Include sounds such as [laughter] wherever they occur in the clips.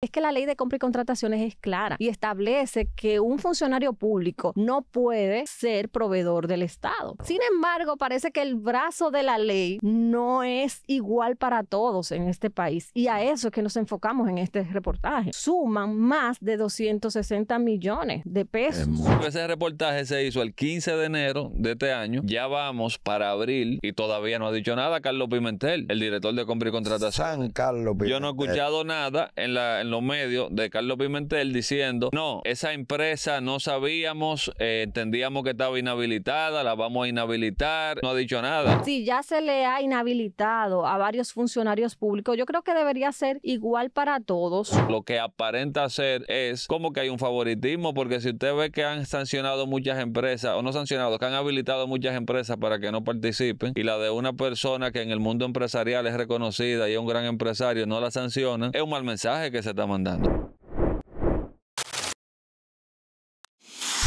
Es que la ley de compra y contrataciones es clara y establece que un funcionario público no puede ser proveedor del Estado. Sin embargo, parece que el brazo de la ley no es igual para todos en este país y a eso es que nos enfocamos en este reportaje. Suman más de 260 millones de pesos. Ese reportaje se hizo el 15 de enero de este año. Ya vamos para abril y todavía no ha dicho nada Carlos Pimentel, el director de compra y contratación. San Carlos Pimentel. Yo no he escuchado nada en la en los medios de Carlos Pimentel diciendo, no, esa empresa no sabíamos, eh, entendíamos que estaba inhabilitada, la vamos a inhabilitar, no ha dicho nada. Si ya se le ha inhabilitado a varios funcionarios públicos, yo creo que debería ser igual para todos. Lo que aparenta ser es como que hay un favoritismo, porque si usted ve que han sancionado muchas empresas, o no sancionado, que han habilitado muchas empresas para que no participen, y la de una persona que en el mundo empresarial es reconocida y es un gran empresario, no la sancionan, es un mal mensaje que se está mandando.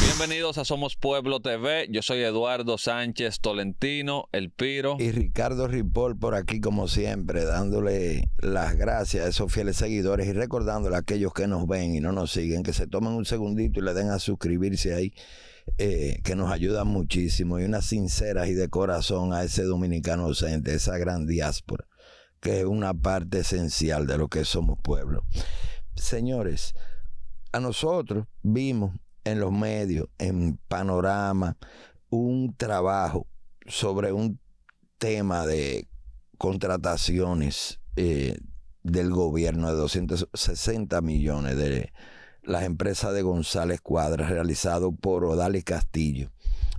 Bienvenidos a Somos Pueblo TV. Yo soy Eduardo Sánchez Tolentino, el Piro. Y Ricardo Ripoll por aquí, como siempre, dándole las gracias a esos fieles seguidores y recordándole a aquellos que nos ven y no nos siguen que se tomen un segundito y le den a suscribirse ahí, eh, que nos ayuda muchísimo. Y unas sinceras y de corazón a ese dominicano ausente, esa gran diáspora que es una parte esencial de lo que somos pueblo. Señores, a nosotros vimos en los medios, en Panorama, un trabajo sobre un tema de contrataciones eh, del gobierno de 260 millones de las empresas de González Cuadra, realizado por Odalis Castillo,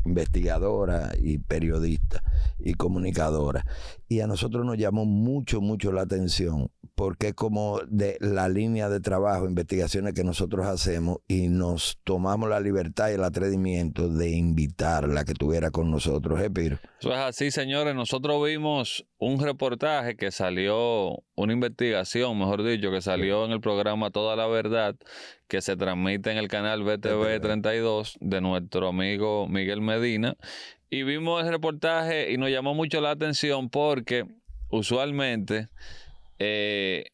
investigadora y periodista y comunicadora y a nosotros nos llamó mucho, mucho la atención, porque es como de la línea de trabajo, investigaciones que nosotros hacemos, y nos tomamos la libertad y el atrevimiento de invitarla que estuviera con nosotros, ¿eh, Eso es así, señores. Nosotros vimos un reportaje que salió, una investigación, mejor dicho, que salió en el programa Toda la Verdad, que se transmite en el canal BTV32 de nuestro amigo Miguel Medina, y vimos el reportaje y nos llamó mucho la atención porque usualmente eh,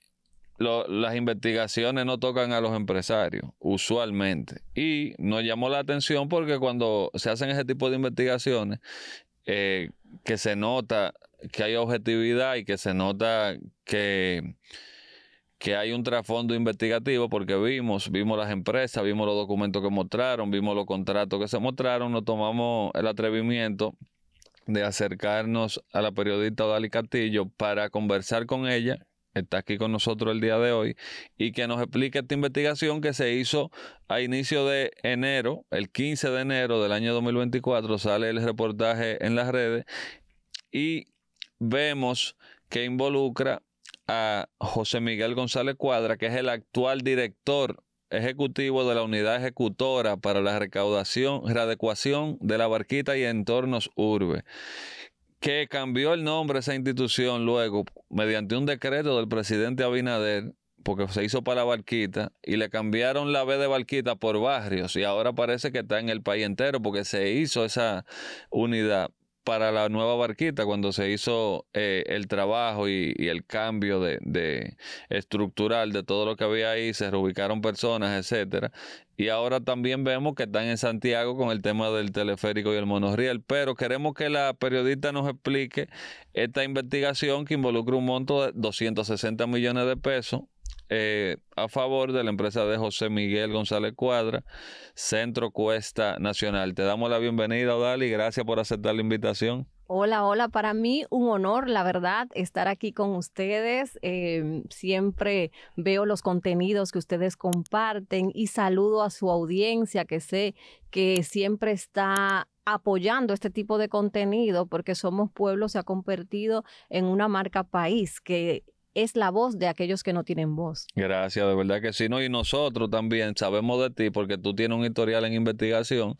las investigaciones no tocan a los empresarios, usualmente. Y nos llamó la atención porque cuando se hacen ese tipo de investigaciones, eh, que se nota que hay objetividad y que se nota que que hay un trasfondo investigativo porque vimos, vimos las empresas, vimos los documentos que mostraron, vimos los contratos que se mostraron, nos tomamos el atrevimiento de acercarnos a la periodista Dali Castillo para conversar con ella, está aquí con nosotros el día de hoy, y que nos explique esta investigación que se hizo a inicio de enero, el 15 de enero del año 2024, sale el reportaje en las redes y vemos que involucra a José Miguel González Cuadra, que es el actual director ejecutivo de la unidad ejecutora para la recaudación, readecuación de la barquita y entornos urbe, que cambió el nombre de esa institución luego mediante un decreto del presidente Abinader, porque se hizo para la barquita, y le cambiaron la B de barquita por barrios, y ahora parece que está en el país entero porque se hizo esa unidad para la nueva barquita, cuando se hizo eh, el trabajo y, el cambio de, estructural de todo lo que había ahí, se reubicaron personas, etcétera. Y ahora también vemos que están en Santiago con el tema del teleférico y el monorriel. Pero queremos que la periodista nos explique esta investigación que involucra un monto de 260 millones de pesos eh, a favor de la empresa de José Miguel González Cuadra, Centro Cuesta Nacional. Te damos la bienvenida, Odali, gracias por aceptar la invitación. Hola, hola, para mí un honor, la verdad, estar aquí con ustedes. Em, siempre veo los contenidos que ustedes comparten y saludo a su audiencia que sé que siempre está apoyando este tipo de contenido porque Somos Pueblo se ha convertido en una marca país que es la voz de aquellos que no tienen voz. Gracias, de verdad que sí. No, y nosotros también sabemos de ti porque tú tienes un historial en investigación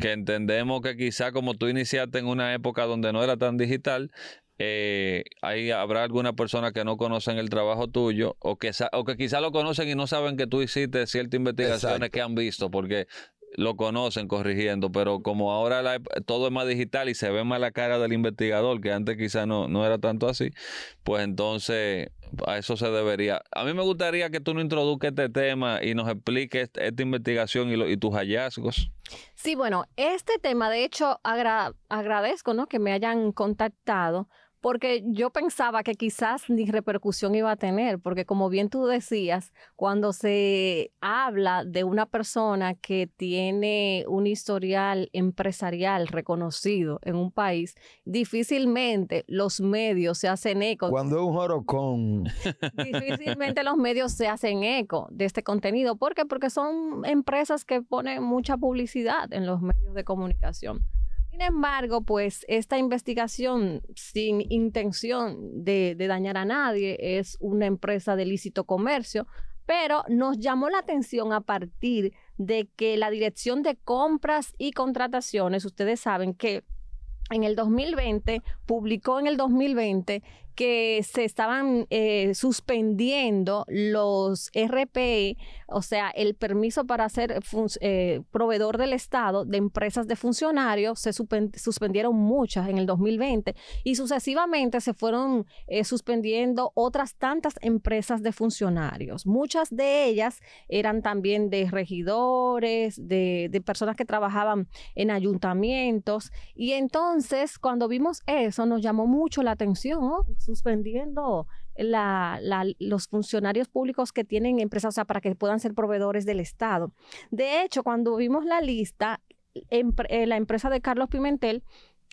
que entendemos que quizá como tú iniciaste en una época donde no era tan digital, eh, ahí habrá algunas personas que no conocen el trabajo tuyo o que, o que quizá lo conocen y no saben que tú hiciste ciertas investigaciones que han visto, porque lo conocen corrigiendo, pero como ahora todo es más digital y se ve más la cara del investigador, que antes quizá no, no era tanto así, pues entonces a eso se debería. A mí me gustaría que tú nos introduzcas este tema y nos expliques esta investigación y, y tus hallazgos. Sí, bueno, este tema, de hecho, agradezco ¿no? que me hayan contactado porque yo pensaba que quizás ni repercusión iba a tener, porque como bien tú decías, cuando se habla de una persona que tiene un historial empresarial reconocido en un país, difícilmente los medios se hacen eco. Cuando es un jorocón. Difícilmente los medios se hacen eco de este contenido. ¿Por qué? Porque son empresas que ponen mucha publicidad en los medios de comunicación. Sin embargo, pues esta investigación sin intención de, dañar a nadie es una empresa de lícito comercio, pero nos llamó la atención a partir de que la Dirección de Compras y Contrataciones, ustedes saben que en el 2020, publicó en el 2020 que se estaban eh, suspendiendo los RPE, o sea, el permiso para ser eh, proveedor del Estado de empresas de funcionarios, se suspendieron muchas en el 2020 y sucesivamente se fueron eh, suspendiendo otras tantas empresas de funcionarios. Muchas de ellas eran también de regidores, de, personas que trabajaban en ayuntamientos y entonces cuando vimos eso nos llamó mucho la atención suspendiendo los funcionarios públicos que tienen empresas, o sea, para que puedan ser proveedores del Estado. De hecho, cuando vimos la lista, eh, la empresa de Carlos Pimentel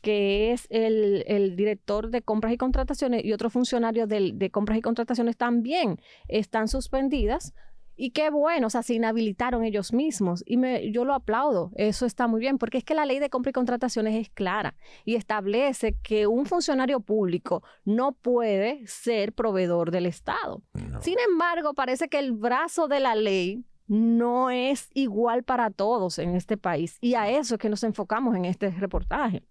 que es el, el, director de compras y contrataciones y otros funcionarios de compras y contrataciones también están suspendidas y qué bueno, o sea, se inhabilitaron ellos mismos y me, yo lo aplaudo, eso está muy bien, porque es que la ley de compra y contrataciones es clara y establece que un funcionario público no puede ser proveedor del Estado. Sin embargo, parece que el brazo de la ley no es igual para todos en este país y a eso es que nos enfocamos en este reportaje.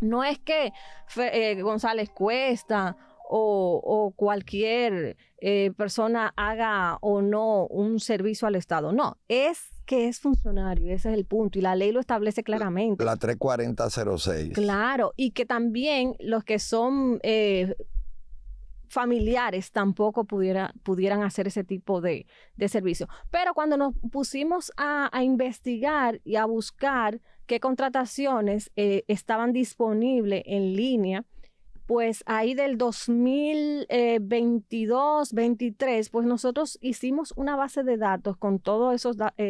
No es que eh, González Cuesta o, cualquier eh, persona haga o no un servicio al Estado. No, es que es funcionario, ese es el punto, y la ley lo establece claramente. La, 34006. Claro, y que también los que son eh, familiares tampoco pudieran hacer ese tipo de, servicio. Pero cuando nos pusimos a, investigar y a buscar qué contrataciones eh, estaban disponibles en línea, pues ahí del 2022, 23, eh, pues nosotros hicimos una base de datos con toda eh,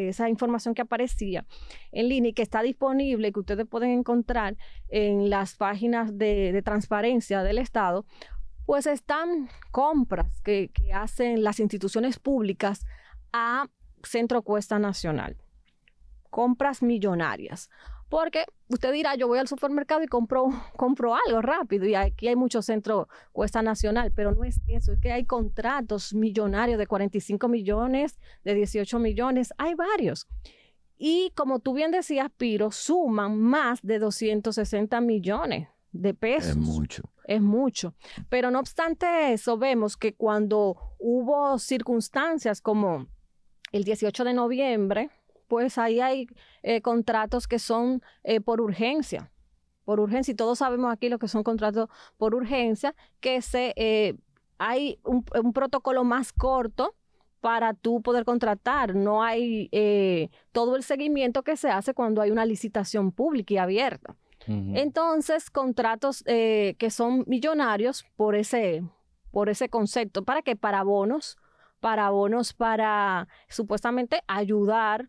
esa información que aparecía en línea y que está disponible, que ustedes pueden encontrar en las páginas de, transparencia del Estado, pues están compras que, que hacen las instituciones públicas a Centro Cuesta Nacional, compras millonarias. Porque usted dirá, yo voy al supermercado y compro, [laughs] compro algo rápido. Y aquí hay muchos centros cuesta nacional, pero no es eso. Es que hay contratos millonarios de 45 millones, de 18 millones. Hay varios. Y como tú bien decías, Piro, suman más de 260 millones de pesos. Es mucho. Es mucho. Pero no obstante eso, vemos que cuando hubo circunstancias como el 18 de noviembre pues ahí hay eh, contratos que son eh, por urgencia, por urgencia, y todos sabemos aquí lo que son contratos por urgencia, que se, eh, hay un, protocolo más corto para tú poder contratar, no hay todo el seguimiento que se hace cuando hay una licitación pública y abierta. Entonces, contratos que son millonarios por ese, por ese concepto, ¿para qué? Para bonos, para bonos para supuestamente ayudar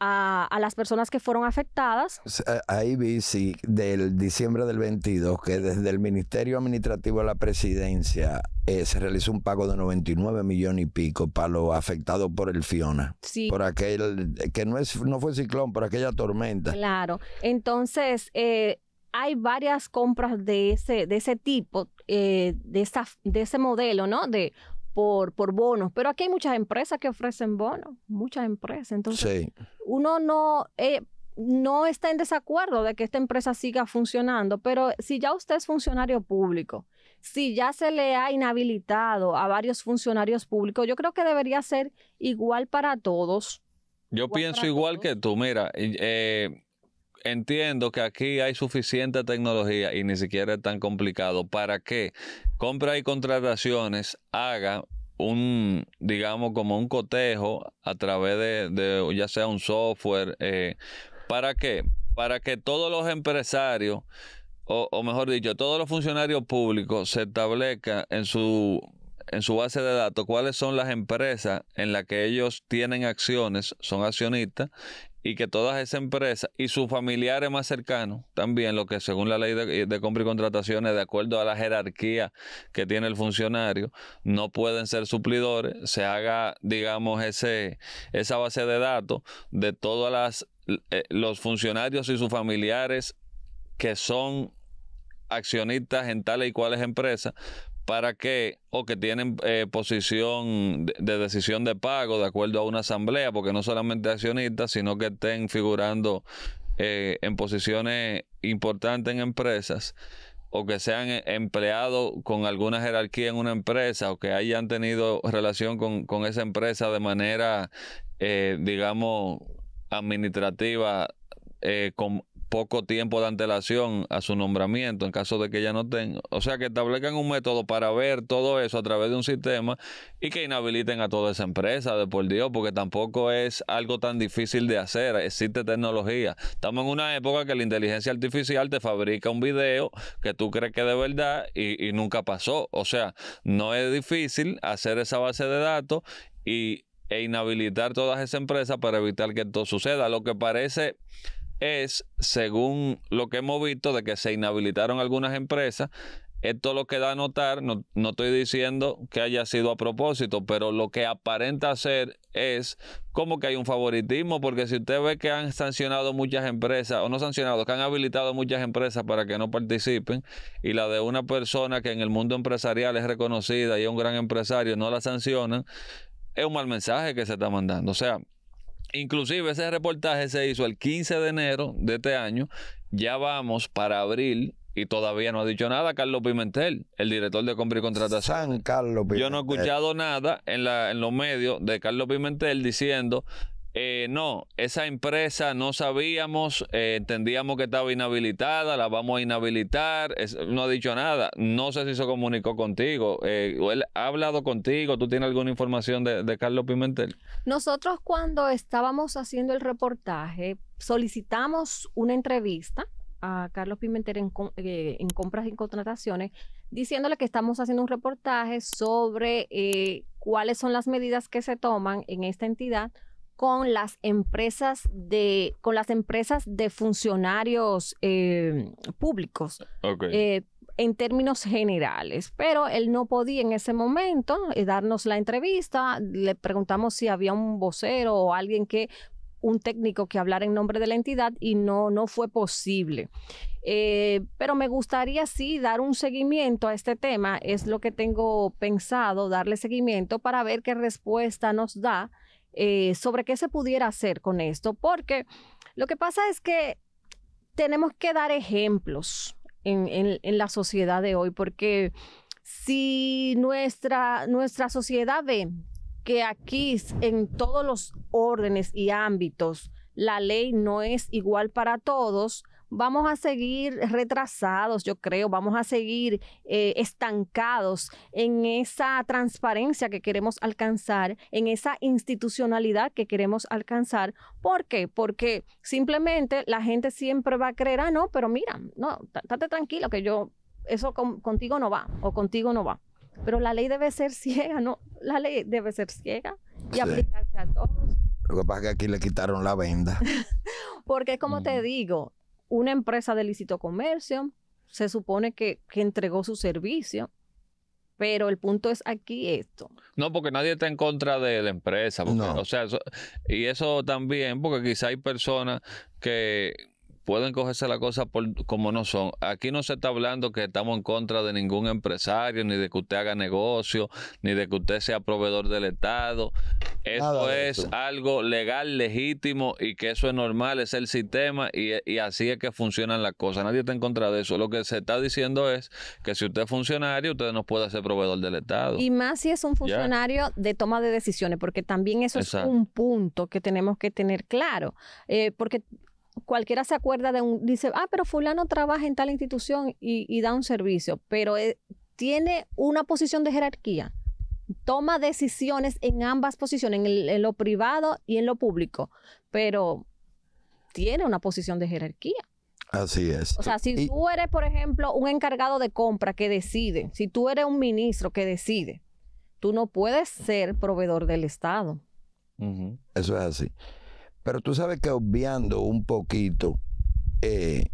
a, las personas que fueron afectadas. Eh, ahí vi, sí, del diciembre del 22, que desde el Ministerio Administrativo de la Presidencia eh, se realizó un pago de 99 millones y pico para los afectados por el Fiona. Sí. Por aquel, que no, es, no fue ciclón, por aquella tormenta. Claro. Entonces, eh, hay varias compras de ese, de ese tipo, de, esa, de ese modelo, ¿no? De por, por bonos, pero aquí hay muchas empresas que ofrecen bonos, muchas empresas. Entonces, uno no, eh, no está en desacuerdo de que esta empresa siga funcionando, pero si ya usted es funcionario público, si ya se le ha inhabilitado a varios funcionarios públicos, yo creo que debería ser igual para todos. Yo pienso igual que tú, mira, eh, entiendo que aquí hay suficiente tecnología y ni siquiera es tan complicado para que compra y contrataciones haga un, digamos, como un cotejo a través de, ya sea un software. Eh, ¿Para qué? Para que todos los empresarios, o, o mejor dicho, todos los funcionarios públicos se establezcan en su en su base de datos cuáles son las empresas en las que ellos tienen acciones, son accionistas, y que todas esas empresas y sus familiares más cercanos, también lo que según la ley de, compra y contrataciones, de acuerdo a la jerarquía que tiene el funcionario, no pueden ser suplidores, se haga, digamos, ese, esa base de datos de todos las eh, los funcionarios y sus familiares que son accionistas en tales y cuales empresas para que o que tienen eh, posición de, decisión de pago de acuerdo a una asamblea, porque no solamente accionistas, sino que estén figurando eh, en posiciones importantes en empresas o que sean eh, empleados con alguna jerarquía en una empresa o que hayan tenido relación con, con esa empresa de manera, digamos, administrativa eh, poco tiempo de antelación a su nombramiento en caso de que ya no tenga. O sea, que establezcan un método para ver todo eso a través de un sistema y que inhabiliten a toda esa empresa, de por Dios, porque tampoco es algo tan difícil de hacer. Existe tecnología. Estamos en una época que la inteligencia artificial te fabrica un video que tú crees que de verdad y, nunca pasó. O sea, no es difícil hacer esa base de datos y, e inhabilitar todas esas empresas para evitar que esto suceda. Lo que parece es, según lo que hemos visto, de que se inhabilitaron algunas empresas. Esto lo que da a notar, no, estoy diciendo que haya sido a propósito, pero lo que aparenta ser es como que hay un favoritismo, porque si usted ve que han sancionado muchas empresas, o no sancionado, que han habilitado muchas empresas para que no participen, y la de una persona que en el mundo empresarial es reconocida y es un gran empresario, no la sancionan, es un mal mensaje que se está mandando. O sea, Inclusive ese reportaje se hizo el 15 de enero de este año. Ya vamos para abril y todavía no ha dicho nada Carlos Pimentel, el director de compra y contratación. San Carlos Pimentel. Yo no he escuchado nada en, la, en los medios de Carlos Pimentel diciendo eh, no, esa empresa no sabíamos, eh, entendíamos que estaba inhabilitada, la vamos a inhabilitar, no ha dicho nada, no sé si se comunicó contigo, eh, él ha hablado contigo, ¿tú tienes alguna información de, Carlos Pimentel? Nosotros cuando estábamos haciendo el reportaje solicitamos una entrevista a Carlos Pimentel en, eh, compras y contrataciones, diciéndole que estamos haciendo un reportaje sobre cuáles son las medidas que se toman en esta entidad con las empresas de, con las empresas de funcionarios eh, públicos. Eh, en términos generales, pero él no podía en ese momento eh, darnos la entrevista. Le preguntamos si había un vocero o alguien que un técnico que hablara en nombre de la entidad y no, no fue posible. pero me gustaría sí dar un seguimiento a este tema, es lo que tengo pensado, darle seguimiento para ver qué respuesta nos da eh, sobre qué se pudiera hacer con esto, porque lo que pasa es que tenemos que dar ejemplos en, la sociedad de hoy, porque si nuestra, nuestra sociedad ve que aquí en todos los órdenes y ámbitos la ley no es igual para todos, vamos a seguir retrasados, yo creo, vamos a seguir eh, estancados en esa transparencia que queremos alcanzar, en esa institucionalidad que queremos alcanzar. ¿Por qué? Porque simplemente la gente siempre va a creer, ah, no, pero mira, no, estate tranquilo que yo, eso contigo no va o contigo no va. Pero la ley debe ser [laughs] ciega, ¿no? La ley debe ser ciega y aplicarse a todos. Lo que pasa es que aquí le quitaron la venda. [laughs] Porque como te digo, una empresa de lícito comercio se supone que, entregó su servicio. Pero el punto es aquí esto. No, porque nadie está en contra de la empresa. O sea, y eso también, porque quizá hay personas que pueden cogerse la cosa por, como no son. Aquí no se está hablando que estamos en contra de ningún empresario, ni de que usted haga negocio, ni de que usted sea proveedor del Estado. Eso es algo legal, legítimo y que eso es normal, es el sistema y, así es que funcionan las cosas. Nadie está en contra de eso. Lo que se está diciendo es que si usted es funcionario, usted no puede ser proveedor del Estado. Y más si es un funcionario de toma de decisiones, porque también eso es un punto que tenemos que tener claro. Eh, porque cualquiera se acuerda de un, dice, ah, pero fulano trabaja en tal institución y, da un servicio, pero eh, tiene una posición de jerarquía, toma decisiones en ambas posiciones, en, lo privado y en lo público, pero tiene una posición de jerarquía. Así es. O sea, si tú eres, por ejemplo, un encargado de compra que decide, si tú eres un ministro que decide, tú no puedes ser proveedor del Estado. Eso es así. Pero tú sabes que obviando un poquito eh,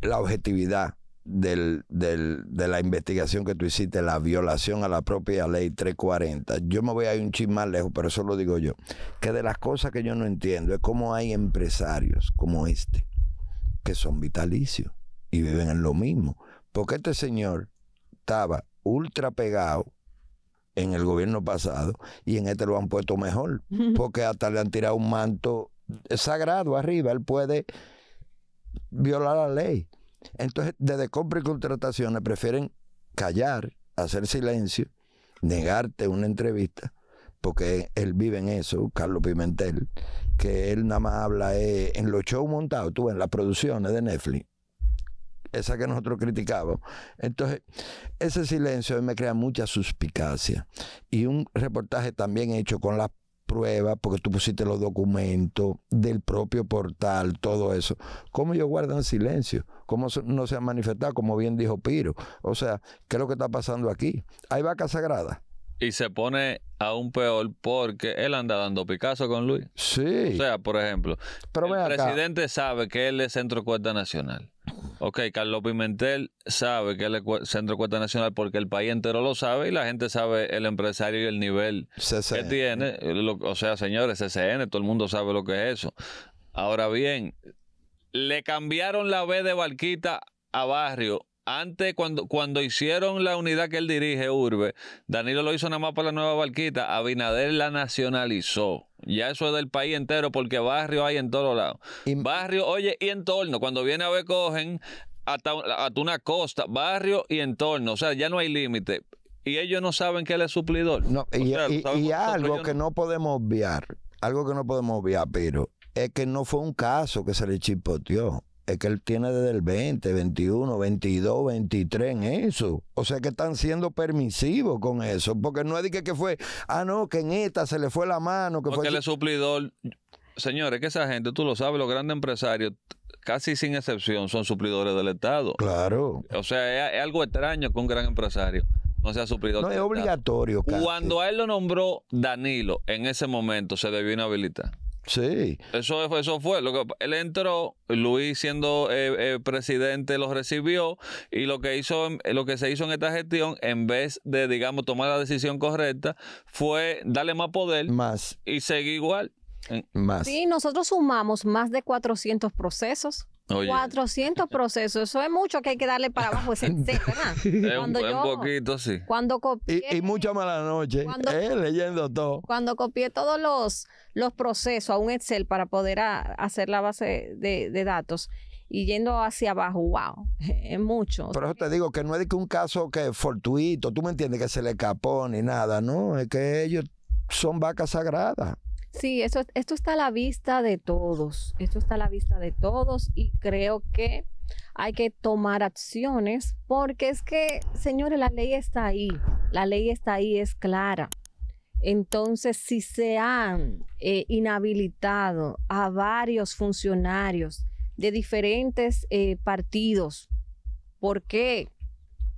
la objetividad de la investigación que tú hiciste, la violación a la propia ley 340, yo me voy a ir un chin más lejos, pero eso lo digo yo, que de las cosas que yo no entiendo es cómo hay empresarios como este, que son vitalicios y viven en lo mismo. Porque este señor estaba ultra pegado en el gobierno pasado y en este lo han puesto mejor, porque hasta le han tirado un manto sagrado arriba, él puede violar la ley. Entonces, desde compra y contrataciones prefieren callar, hacer silencio, negarte una entrevista, porque él vive en eso, Carlos Pimentel, que él nada más habla eh, en los shows montados, tú en las producciones de Netflix, esa que nosotros criticamos, Entonces, ese silencio me crea mucha suspicacia. Y un reportaje también hecho con las prueba, porque tú pusiste los documentos del propio portal, todo eso. ¿Cómo ellos guardan silencio? ¿Cómo no se han manifestado? Como bien dijo Piro. O sea, ¿qué es lo que está pasando aquí? Hay vaca sagrada. Y se pone aún peor porque él anda dando Picasso con Luis. Sí. O sea, por ejemplo, Pero el presidente sabe que él es centro cuarta nacional. Ok, Carlos Pimentel sabe que es el Centro de Cuesta Nacional porque el país entero lo sabe y la gente sabe el empresario y el nivel que tiene. o sea, señores, CCN, todo el mundo sabe lo que es eso. Ahora bien, le cambiaron la B de Barquita a Barrio antes, cuando, cuando hicieron la unidad que él dirige, Urbe, Danilo lo hizo nada más para la nueva barquita, Abinader la nacionalizó. Ya eso es del país entero, porque barrio hay en todos lados. Barrio, oye, y entorno. Cuando viene a ver, cogen hasta, una costa, barrio y entorno. O sea, ya no hay límite. Y ellos no saben que él es suplidor. y, algo que no podemos obviar, algo que no podemos obviar, pero es que no fue un caso que se le chipoteó es que él tiene desde el 20, 21, 22, 23 en eso. O sea que están siendo permisivos con eso, porque no es que, que fue, ah, no, que en esta se le fue la mano, que porque fue... suplidor. Señores, que esa gente, tú lo sabes, los grandes empresarios, casi sin excepción, son suplidores del Estado. Claro. O sea, es, algo extraño que un gran empresario no sea suplidor. No, es obligatorio. Cuando a él lo nombró Danilo, en ese momento se debió inhabilitar. Sí. Eso fue, eso fue. Lo que, él entró, Luis siendo eh, eh, presidente lo recibió y lo que hizo, lo que se hizo en esta gestión, en vez de, digamos, tomar la decisión correcta, fue darle más poder más. y seguir igual. Más. Sí, nosotros sumamos más de 400 procesos 400 procesos, eso es mucho que hay que darle para abajo ese [laughs] ¿verdad? cuando un, poquito, sí. y, mucha mala noche, eh, leyendo todo. Cuando copié todos los, los procesos a un Excel para poder hacer la base de, datos, y yendo hacia abajo, wow, [laughs] es mucho. Pero eso te digo que no es que un caso que fortuito, tú me entiendes, que se le escapó ni nada, ¿no? Es que ellos son vacas sagradas. Sí, eso, esto está a la vista de todos, esto está a la vista de todos y creo que hay que tomar acciones porque es que, señores, la ley está ahí, la ley está ahí, es clara. Entonces, si se han eh, inhabilitado a varios funcionarios de diferentes eh, partidos, ¿por qué?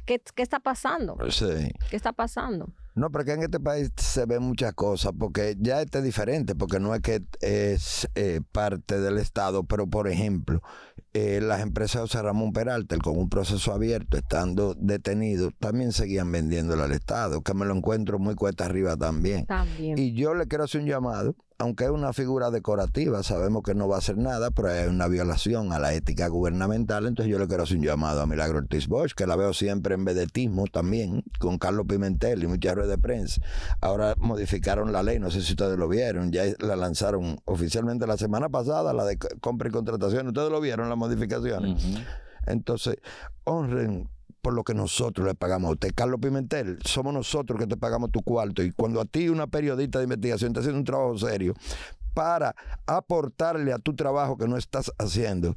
qué? está pasando? ¿Qué está pasando? No, porque en este país se ven muchas cosas, porque ya este es diferente, porque no es que es eh, parte del Estado, pero por ejemplo, eh, las empresas de José Ramón Peralta, con un proceso abierto, estando detenido también seguían vendiéndole al Estado, que me lo encuentro muy cuesta arriba también. también. Y yo le quiero hacer un llamado aunque es una figura decorativa, sabemos que no va a hacer nada, pero es una violación a la ética gubernamental. Entonces yo le quiero hacer un llamado a Milagro Ortiz Bosch, que la veo siempre en vedetismo también, con Carlos Pimentel y muchas redes de prensa. Ahora modificaron la ley, no sé si ustedes lo vieron, ya la lanzaron oficialmente la semana pasada, la de compra y contratación. Ustedes lo vieron, las modificaciones. Entonces, honren por lo que nosotros le pagamos a usted. Carlos Pimentel, somos nosotros que te pagamos tu cuarto. Y cuando a ti una periodista de investigación está haciendo un trabajo serio para aportarle a tu trabajo que no estás haciendo,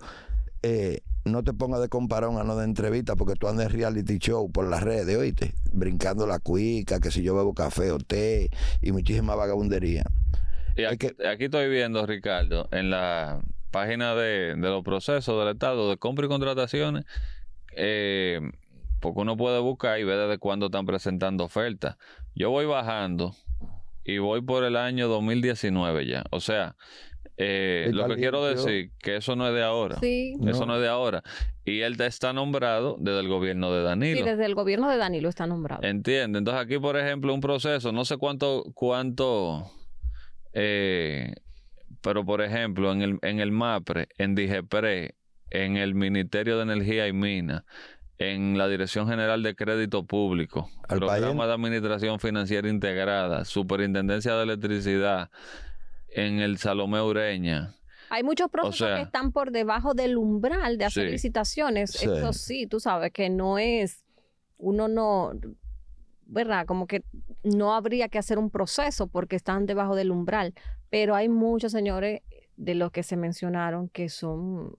eh, no te pongas de comparón a no de entrevista porque tú andas reality show por las redes, oíste, brincando la cuica, que si yo bebo café o té y muchísima vagabundería. aquí, aquí estoy viendo, Ricardo, en la página de, los procesos del Estado de compra y contrataciones, eh, porque uno puede buscar y ver desde cuándo están presentando ofertas. Yo voy bajando y voy por el año 2019 ya. O sea, eh, lo que quiero decir, que eso no es de ahora. Eso no. es de ahora. Y él está nombrado desde el gobierno de Danilo. Sí, desde el gobierno de Danilo está nombrado. Entiende. Entonces aquí, por ejemplo, un proceso, no sé cuánto, cuánto, eh, pero por ejemplo, en el, en el MAPRE, en DIGEPRE, en el Ministerio de Energía y Minas, en la Dirección General de Crédito Público, Programa de Administración Financiera Integrada, Superintendencia de Electricidad, en el Salomé Ureña. Hay muchos procesos que están por debajo del umbral de hacer licitaciones. Eso sí, tú sabes que no es, uno no, ¿verdad? Como que no habría que hacer un proceso porque están debajo del umbral. Pero hay muchos señores de los que se mencionaron que son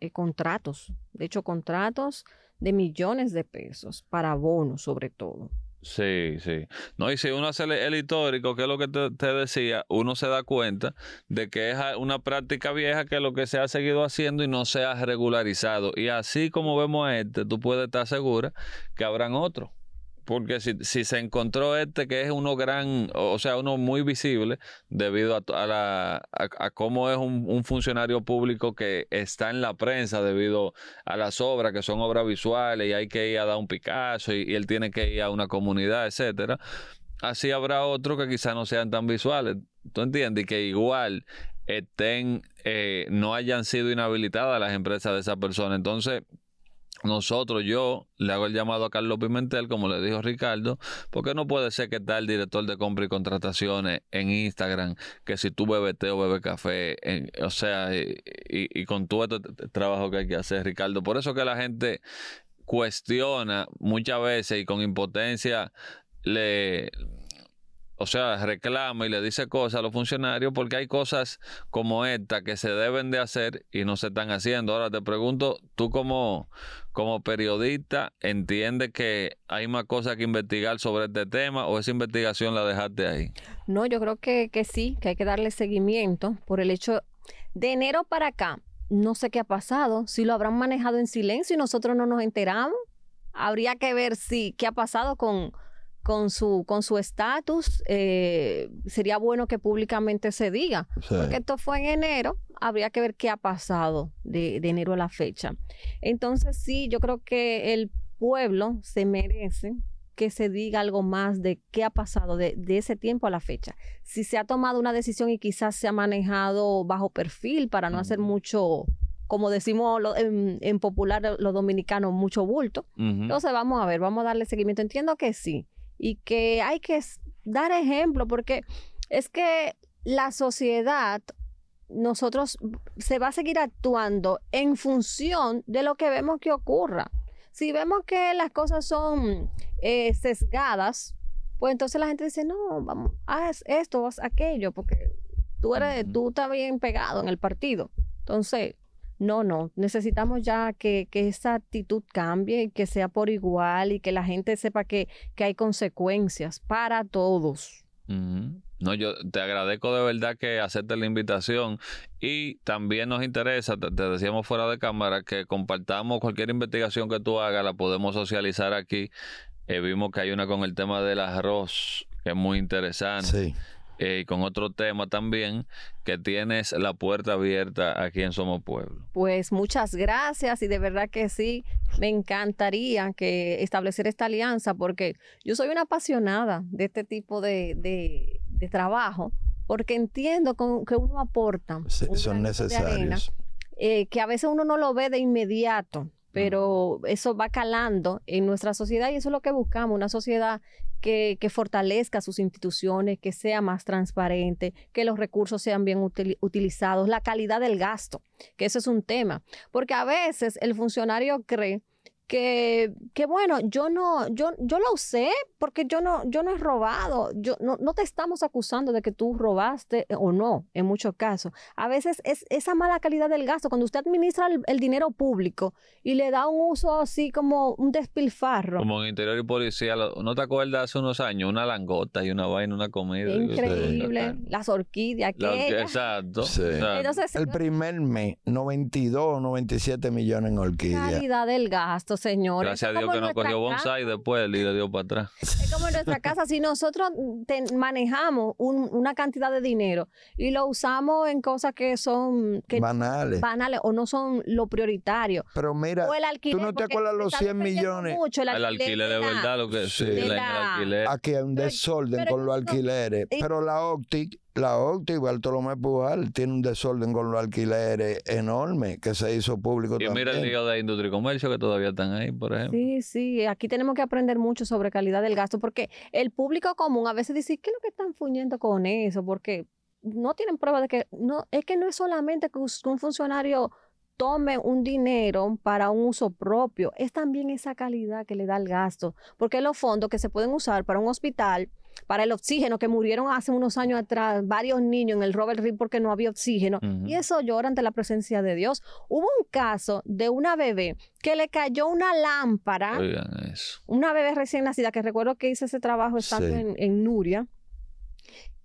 eh, contratos, de hecho contratos de millones de pesos para bonos sobre todo. Sí, sí. No, y si uno hace el, histórico, que es lo que te, decía, uno se da cuenta de que es una práctica vieja que lo que se ha seguido haciendo y no se ha regularizado. Y así como vemos a este, tú puedes estar segura que habrán otros porque si, se encontró este que es uno gran, o sea, uno muy visible debido a, la, cómo es un, funcionario público que está en la prensa debido a las obras que son obras visuales y hay que ir a dar un Picasso y, él tiene que ir a una comunidad, etcétera. Así habrá otro que quizás no sean tan visuales, ¿tú entiendes? Y que igual estén, eh, no hayan sido inhabilitadas las empresas de esa persona. Entonces, nosotros, yo le hago el llamado a Carlos Pimentel, como le dijo Ricardo, porque no puede ser que está el director de compra y contrataciones en Instagram, que si tú bebes té o bebes café, o sea, y, y, con todo este trabajo que hay que hacer, Ricardo. Por eso que la gente cuestiona muchas veces y con impotencia le, o sea, reclama y le dice cosas a los funcionarios porque hay cosas como esta que se deben de hacer y no se están haciendo. Ahora te pregunto, tú como, como periodista, ¿entiendes que hay más cosas que investigar sobre este tema o esa investigación la dejaste ahí? No, yo creo que, que sí, que hay que darle seguimiento por el hecho de enero para acá. No sé qué ha pasado, si lo habrán manejado en silencio y nosotros no nos enteramos. Habría que ver si qué ha pasado con, con su con su estatus, eh, sería bueno que públicamente se diga, porque esto fue en enero, habría que ver qué ha pasado de, enero a la fecha. Entonces sí, yo creo que el pueblo se merece que se diga algo más de qué ha pasado de, ese tiempo a la fecha. Si se ha tomado una decisión y quizás se ha manejado bajo perfil para no hacer mucho, como decimos en, popular los dominicanos, mucho bulto. Entonces vamos a ver, vamos a darle seguimiento. Entiendo que sí, y que hay que dar ejemplo, porque es que la sociedad, nosotros, se va a seguir actuando en función de lo que vemos que ocurra. Si vemos que las cosas son eh, sesgadas, pues entonces la gente dice, no, vamos, haz esto, haz aquello, porque tú eres, tú estás bien pegado en el partido. Entonces, no, no, necesitamos ya que, esa actitud cambie y que sea por igual y que la gente sepa que, hay consecuencias para todos. No, yo te agradezco de verdad que aceptes la invitación y también nos interesa, te, decíamos fuera de cámara, que compartamos cualquier investigación que tú hagas, la podemos socializar aquí. Eh, vimos que hay una con el tema del arroz, que es muy interesante eh, con otro tema también, que tienes la puerta abierta aquí en Somos Pueblo. Pues muchas gracias y de verdad que sí, me encantaría que establecer esta alianza porque yo soy una apasionada de este tipo de, trabajo porque entiendo que uno aporta. son necesarios. Eh, que a veces uno no lo ve de inmediato pero eso va calando en nuestra sociedad y eso es lo que buscamos, una sociedad que, que fortalezca sus instituciones, que sea más transparente, que los recursos sean bien utilizados, la calidad del gasto, que ese es un tema, porque a veces el funcionario cree que, que, bueno, yo no, yo, yo lo usé porque yo no, yo no he robado. Yo, no, no, te estamos acusando de que tú robaste eh, o no, en muchos casos. A veces es esa mala calidad del gasto. Cuando usted administra el, dinero público y le da un uso así como un despilfarro. Como en interior y policía, ¿no te acuerdas hace unos años? Una langota y una vaina, una comida. Increíble. Las orquídeas. exacto. el eh, primer mes, 92 97 millones en orquídeas. Calidad del gasto señores. Gracias a Dios que no cogió bonsai después el le dio para atrás. [laughs] Es como en nuestra [laughs] casa, si nosotros manejamos una cantidad de dinero y lo usamos en cosas que son banales. o no son lo prioritario. Pero mira, tú no te acuerdas los 100 millones. Mucho, el, alquiler, el alquiler de, verdad, lo que sí, Aquí hay un desorden con los alquileres, pero la Optic la OCTA y Bartolomé pujal tiene un desorden con los alquileres enorme que se hizo público y mira el de Industria y Comercio que todavía están ahí, por ejemplo. Sí, sí, aquí tenemos que aprender mucho sobre calidad del gasto porque el público común a veces dice, ¿qué es lo que están fuñendo con eso? Porque no tienen prueba de que, no, es que no es solamente que un funcionario tome un dinero para un uso propio, es también esa calidad que le da el gasto, porque los fondos que se pueden usar para un hospital, para el oxígeno, que murieron hace unos años atrás varios niños en el Robert Reed porque no había oxígeno. Y eso llora ante la presencia de Dios. Hubo un caso de una bebé que le cayó una lámpara, una bebé recién nacida, que recuerdo que hice ese trabajo estando en, en Nuria.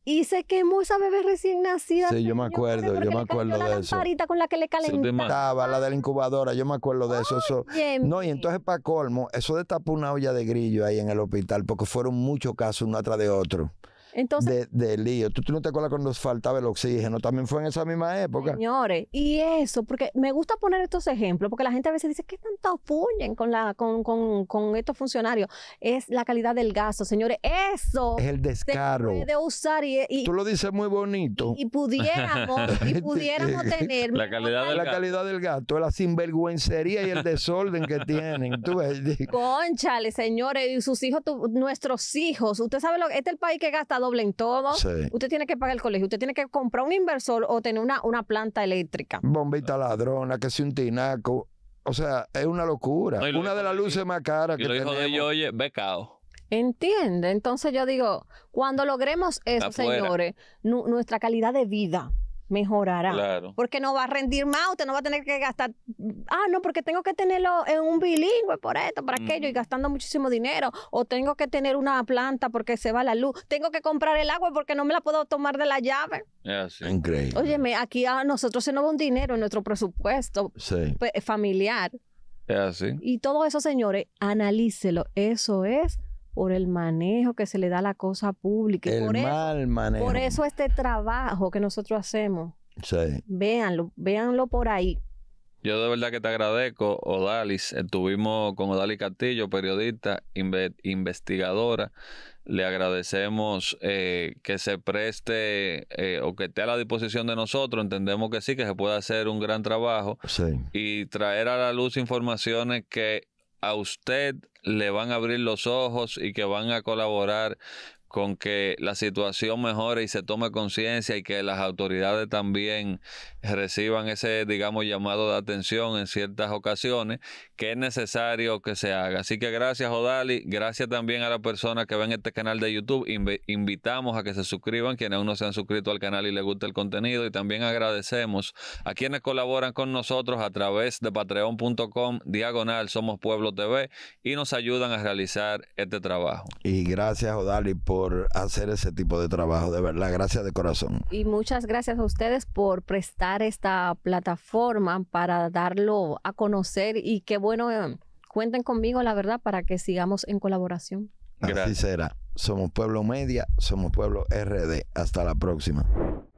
Y se quemó esa bebé recién nacida. Sí, yo me acuerdo, yo, me acuerdo de eso. La con la que le calentaba. la de la incubadora, yo me acuerdo de eso. eso. No, y entonces para colmo, eso destapó una olla de grillo ahí en el hospital, porque fueron muchos casos uno atrás de otro. Entonces, de, lío. ¿Tú, no te acuerdas cuando faltaba el oxígeno? También fue en esa misma época. Señores, y eso, porque me gusta poner estos ejemplos, porque la gente a veces dice, ¿qué tanto puñen con, la, con, con, con estos funcionarios? Es la calidad del gasto, señores. Eso. Es el descaro. usar y, Tú lo dices muy bonito. Y, pudiéramos, [laughs] y pudiéramos tener. La calidad, del la gasto. calidad del gasto, la sinvergüencería y el desorden que tienen. ¿Tú Conchale, señores, y sus hijos, nuestros hijos. Usted sabe lo que. Este es el país que gasta doblen en todo. Usted tiene que pagar el colegio, usted tiene que comprar un inversor o tener una, una planta eléctrica. Bombita ladrona, que si un tinaco. O sea, es una locura. una de las luces más caras que y tenemos. de yo, oye, eh, becado. Entiende. Entonces yo digo, cuando logremos eso, señores, nuestra calidad de vida mejorará. Porque no va a rendir más, usted no va a tener que gastar, ah, no, porque tengo que tenerlo en un bilingüe por esto, para aquello, y gastando muchísimo dinero, o tengo que tener una planta porque se va la luz, tengo que comprar el agua porque no me la puedo tomar de la llave. Yeah, sí. Increíble. Óyeme, aquí a nosotros se nos va un dinero en nuestro presupuesto pues, familiar. Y todo eso, señores, analícelo, eso es por el manejo que se le da a la cosa pública. por eso, Por eso este trabajo que nosotros hacemos. Sí. Véanlo, véanlo por ahí. Yo de verdad que te agradezco, Odalis. Estuvimos con Odalis Castillo, periodista, investigadora. Le agradecemos eh, que se preste eh, o que esté a la disposición de nosotros. Entendemos que sí, que se puede hacer un gran trabajo sí. y traer a la luz informaciones que a usted le van a abrir los ojos y que van a colaborar con que la situación mejore y se tome conciencia y que las autoridades también reciban ese, digamos, llamado de atención en ciertas ocasiones, que es necesario que se haga. Así que gracias, Odali. Gracias también a las personas que ven este canal de YouTube. invitamos a que se suscriban, quienes aún no se han suscrito al canal y les gusta el contenido. Y también agradecemos a quienes colaboran con nosotros a través de patreon.com diagonal Somos Pueblo TV y nos ayudan a realizar este trabajo. Y gracias, Odali, por por hacer ese tipo de trabajo, de verdad, gracias de corazón. Y muchas gracias a ustedes por prestar esta plataforma para darlo a conocer y qué bueno, eh, cuenten conmigo, la verdad, para que sigamos en colaboración. Gracias. Así será. Somos Pueblo Media, somos Pueblo RD. Hasta la próxima.